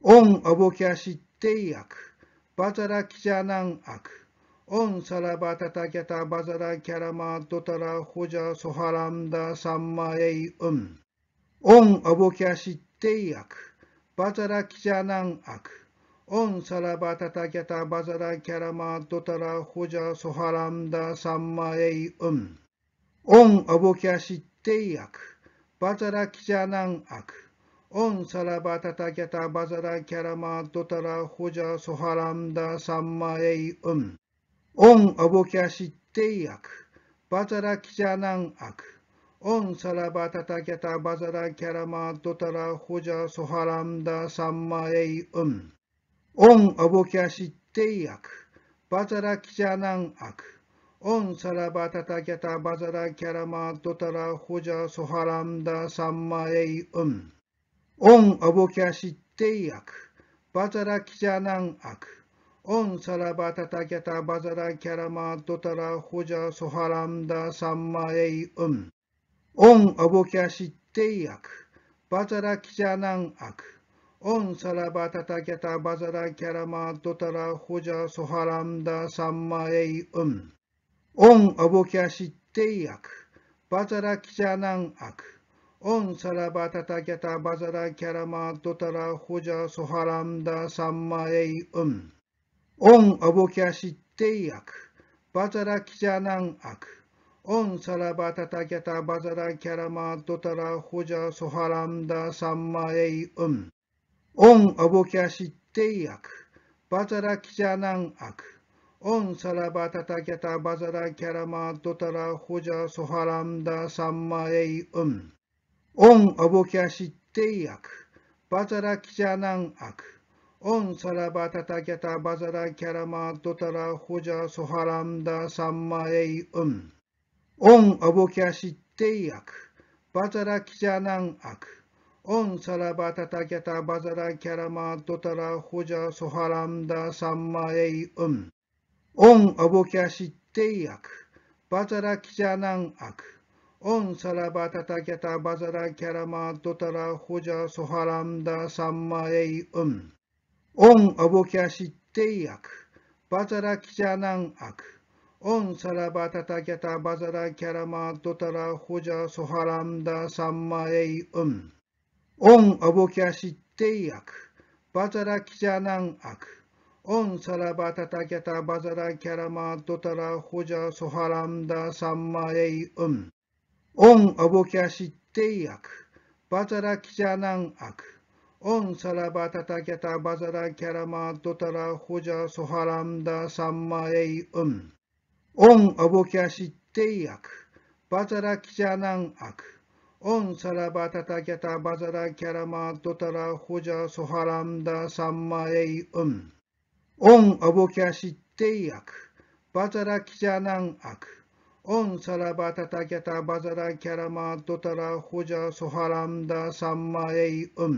オンアボキャシテイアク、バザラキジャナンアク、オンサラバタタキャタバザラキャラマドタラホジャソハランダサンマエイウン。オンアボキャシテイアク、バザラキジャナンアク、オンサラバタタキャタバザラキャラマドタラホジャソハランダサンマエイウン。オンアボキャシテイアク、バザラキジャナンアク、オンサラバタタキャタバザラキャラマドタラホジャソハランダサンマエイウン。オンアボキャシテイアク。バザラキジャナンアク。オンサラバタタキャタバザラキャラマドタラホジャソハランダサンマエイウン。オンアボキャシテイアク。バザラキジャナンアク。オンサラバタタキャタバザラキャラマドタラホジャソハランダサンマエイウン。オンアボキャシテイアク、バザラキジャナンアク、オンサラバタタギタバザラキャラマドタラホジャソハランダサンマエイウン。オンアボキャシテイアク、バザラキジャナンアク、オンサラバタタギタバザラキャラマドタラホジャソハランダサンマエイウン。オンアボキャシテイアク、バザラキジャナンアク、オンサラバタタキャタバザラキャラマドタラホジャソハランダサンマエイウン。オンアボキャシテイアク。バザラキジャナンアク。オンサラバタタキャタバザラキャラマドタラホジャソハランダサンマエイウン。オンアボキャシテイアク。バザラキジャナンアク。オンサラバタタキャタバザラキャラマドタラホジャソハランダサンマエイウン。オンアボキャシテイアク、バザラキジャナンアク、オンサラバタタケタバザラキャラマドタラホジャソハランダサンマエイウン。オンアボキャシテイアク、バザラキジャナンアク、オンサラバタタケタバザラキャラマドタラホジャソハランダサンマエイウン。オンアボキャシテイアク、バザラキジャナンアク、オンサラバタタキャタバザラキャラマドタラホジャソハランダサンマエイウン。オンアボキャシテイアク。バザラキジャナンアク。オンサラバタタキャタバザラキャラマドタラホジャソハランダサンマエイウン。オンアボキャシテイアク。バザラキジャナンアク。オンサラバタタキャタバザラキャラマドタラホジャソハランダサンマエイウン。オンアボキャシテイアク、バザラキジャナンアク、オンサラバタタケタバザラキャラマドタラホジャソハランダサンマエイウン。オンアボキャシテイアク、バザラキジャナンアク、オンサラバタタキタバザラキャラマドタラホジャソハランダサンマエイウン。オンアボキャシテイアク、バザラキジャナンアク、On saraba tataketa bazara kerama dotara hoca soharamda samma ey um.